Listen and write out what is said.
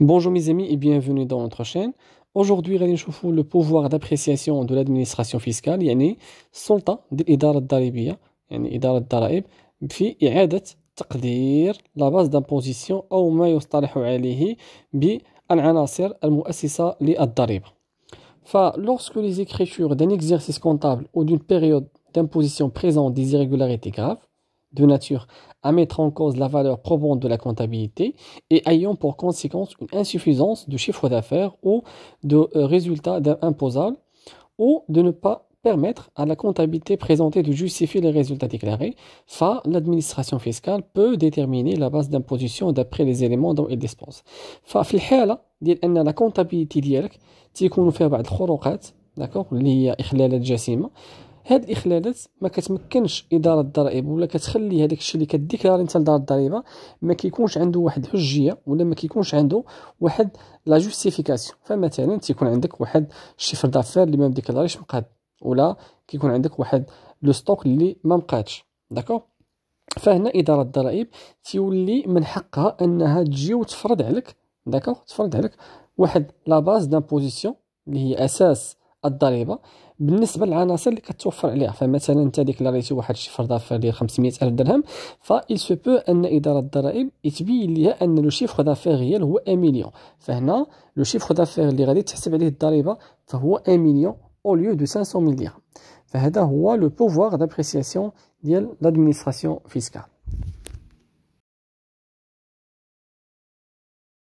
Bonjour mes amis et bienvenue dans notre chaîne. Aujourd'hui, nous allons le pouvoir d'appréciation de l'administration fiscale, يعني السلطة ديال الإدارة الضريبية يعني إدارة الضرائب في إعادة تقدير لا باز دامبوزيسيون أو ما يصطلح عليه بالعناصر المؤسسة للضريبة. lorsque les écritures d'un exercice comptable ou d'une période d'imposition présentent des irrégularités graves, de nature à mettre en cause la valeur probante de la comptabilité et ayant pour conséquence une insuffisance de chiffre d'affaires ou de euh, résultats imposables ou de ne pas permettre à la comptabilité présentée de justifier les résultats déclarés. Fa, l'administration fiscale peut déterminer la base d'imposition d'après les éléments dont elle dispose. Fa, dit la comptabilité فيها بعض d'accord هاد الاخلالات ما كتمكنش اداره الضرائب ولا كتخلي هذاك الشيء اللي كديكلاري انت لدار الضريبه ما كيكونش عنده واحد الحجيه ولا ما كيكونش عنده واحد لا جوستيفيكاسيون فمثلا تيكون عندك واحد الشيفر دافير اللي ما ديكلاريش مقاد ولا كيكون عندك واحد لو ستوك اللي ما مقادش داكو فهنا اداره الضرائب تيولي من حقها انها تجي وتفرض عليك داكو تفرض عليك واحد لا باز دامبوزيسيون اللي هي اساس الضريبه بالنسبه للعناصر اللي كتوفر عليها فمثلا انت ديك لاريتي واحد شي فرض ديال 500 الف درهم فايل سو بو ان اداره الضرائب تبين ليها ان لو شيفر دافير ريال هو 1 مليون فهنا لو شيفر دافير اللي غادي تحسب عليه الضريبه فهو 1 مليون او ليو دو 500 مليون فهذا هو لو بوفوار دابريسياسيون ديال لادمينستراسيون فيسكال